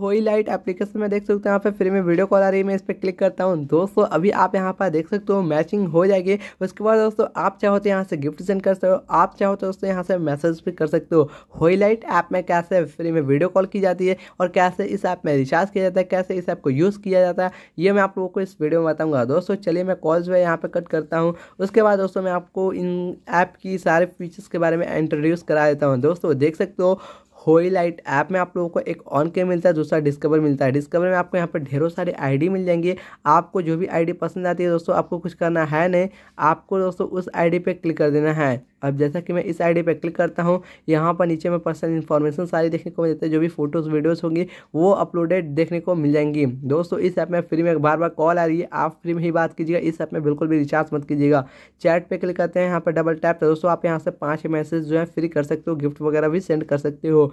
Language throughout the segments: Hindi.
होई लाइट एप्लीकेशन में देख सकते हो यहाँ पे फ्री में वीडियो कॉल आ रही है मैं इस पर क्लिक करता हूँ दोस्तों अभी आप यहाँ पर देख सकते हो मैचिंग हो जाएगी उसके बाद दोस्तों आप चाहो तो यहाँ से गिफ्ट सेंड कर सकते हो आप चाहो तो दोस्तों यहाँ से मैसेज भी कर सकते हो होई लाइट ऐप में कैसे फ्री में वीडियो कॉल की जाती है और कैसे इस ऐप में रिचार्ज किया जाता है कैसे इस ऐप को यूज़ किया जाता है ये मैं आप लोगों को इस वीडियो में बताऊँगा दोस्तों चलिए मैं कॉल जो है यहाँ पर कट करता हूँ उसके बाद दोस्तों मैं आपको इन ऐप की सारे फीचर्स के बारे में इंट्रोड्यूस करा देता हूँ दोस्तों देख सकते हो होली लाइट ऐप में आप लोगों को एक ऑन के मिलता है दूसरा डिस्कवर मिलता है डिस्कवर में आपको यहाँ पर ढेरों सारे आईडी मिल जाएंगे आपको जो भी आईडी पसंद आती है दोस्तों आपको कुछ करना है नहीं आपको दोस्तों उस आईडी पे क्लिक कर देना है अब जैसा कि मैं इस आईडी पर क्लिक करता हूँ यहाँ पर नीचे में पर्सनल इन्फॉर्मेशन सारी देखने को मिल जाती है जो भी फोटोज़ वीडियोज़ होंगी वो अपलोडेड देखने को मिल जाएंगी दोस्तों इस ऐप में फ्री में बार बार कॉल आ रही है आप फ्री में ही बात कीजिएगा इस ऐप में बिल्कुल भी रिचार्ज मत कीजिएगा चैट पर क्लिक करते हैं यहाँ पर डबल टैप तो दोस्तों आप यहाँ से पाँच मैसेज जो है फ्री कर सकते हो गिफ्ट वगैरह भी सेंड कर सकते हो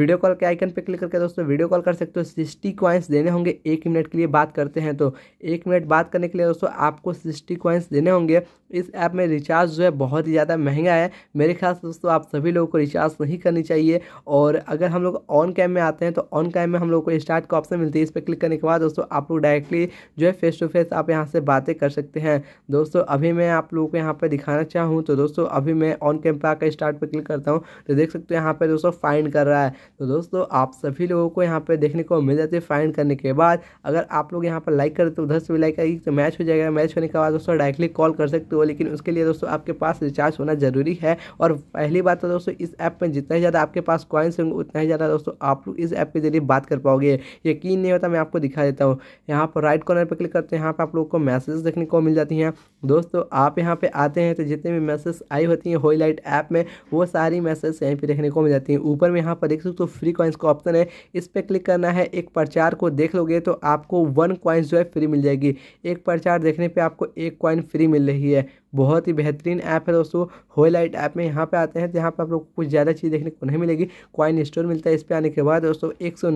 वीडियो कॉल के आइकन पर क्लिक करके दोस्तों वीडियो कॉल कर सकते हो सिक्सटी क्वाइंस देने होंगे एक मिनट के लिए बात करते हैं तो एक मिनट बात करने के लिए दोस्तों आपको सिक्सटी क्वाइंस देने होंगे इस ऐप में रिचार्ज जो है बहुत ही ज़्यादा महंगा है मेरे ख्याल से दोस्तों आप सभी लोगों को रिचार्ज नहीं करनी चाहिए और अगर हम लोग ऑन कैम में आते हैं तो ऑन कैम में हम लोग को स्टार्ट का ऑप्शन मिलती है इस पर क्लिक करने के बाद दोस्तों आप लोग डायरेक्टली जो है फेस टू फेस आप यहाँ से बातें कर सकते हैं दोस्तों अभी मैं आप लोगों को यहाँ पर दिखाना चाहूँ तो दोस्तों अभी मैं ऑन कैम पर आकर स्टार्ट पर क्लिक करता हूँ तो देख सकते हो यहाँ पर दोस्तों फाइंड कर रहा है तो दोस्तों आप सभी लोगों को यहाँ पर देखने को मिल जाती है फाइंड करने के बाद अगर आप लोग यहाँ पर लाइक करते हो उधर से भी लाइक आएगी तो मैच हो जाएगा मैच होने के बाद दोस्तों डायरेक्टली कॉल कर सकते हो सकते हो लेकिन उसके लिए दोस्तों आपके पास रिचार्ज होना ज़रूरी है और पहली बात तो दोस्तों इस ऐप में जितना ज़्यादा आपके पास कॉइन्स होंगे उतना ही ज़्यादा दोस्तों आप लोग इस ऐप के जरिए बात कर पाओगे यकीन नहीं होता मैं आपको दिखा देता हूँ यहाँ पर राइट कॉर्नर पर क्लिक करते हैं यहाँ पर आप लोग को मैसेज देखने को मिल जाती हैं दोस्तों आप यहाँ पर आते हैं तो जितने भी मैसेज आई होती हैं होई लाइट ऐप में वो सारी मैसेज यहीं पर देखने को मिल जाती हैं ऊपर में यहाँ पर देख सकते हो फ्री कॉइन्स का ऑप्शन है इस पर क्लिक करना है एक प्रचार को देख लोगे तो आपको वन कॉइन्स जो है फ्री मिल जाएगी एक प्रचार देखने पे आपको एक कॉइन फ्री मिल रही है बहुत ही बेहतरीन ऐप है दोस्तों होई लाइट ऐप में यहाँ पे आते हैं तो यहाँ पे आप लोग को कुछ ज़्यादा चीज़ देखने को नहीं मिलेगी कॉइन स्टोर मिलता है इस पर आने के बाद दोस्तों एक सौ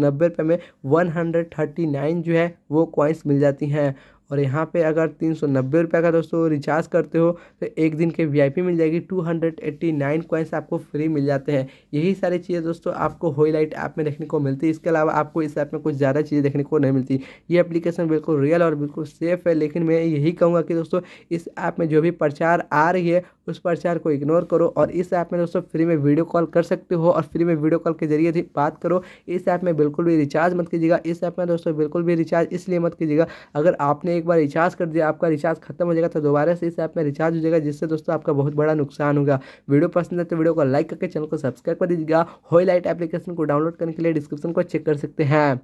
में वन जो है वो कॉइन्स मिल जाती हैं और यहाँ पे अगर तीन सौ नब्बे रुपये का दोस्तों रिचार्ज करते हो तो एक दिन के वीआईपी मिल जाएगी two hundred eighty nine coins आपको फ्री मिल जाते हैं यही सारी चीज़ें दोस्तों आपको होई लाइट ऐप में देखने को मिलती है इसके अलावा आपको इस ऐप में कुछ ज़्यादा चीज़ें देखने को नहीं मिलती ये अपलीकेशन बिल्कुल रियल और बिल्कुल सेफ है लेकिन मैं यही कहूँगा कि दोस्तों इस ऐप में जो भी प्रचार आ रही है उस प्रचार को इग्नोर करो और इस ऐप में दोस्तों फ्री में वीडियो कॉल कर सकते हो और फ्री में वीडियो कॉल के जरिए भी बात करो इस ऐप में बिल्कुल भी रिचार्ज मत कीजिएगा इस ऐप में दोस्तों बिल्कुल भी रिचार्ज इसलिए मत कीजिएगा अगर आपने एक बार रिचार्ज कर दिया आपका रिचार्ज खत्म हो जाएगा तो दोबारा से इस ऐप में रिचार्ज हो जाएगा जिससे दोस्तों आपका बहुत बड़ा नुकसान होगा वीडियो पसंद है तो वीडियो को लाइक करके चैनल को सब्सक्राइब कर दीजिएगा होई लाइट एप्लीकेशन को डाउनलोड करने के लिए डिस्क्रिप्शन को चेक कर सकते हैं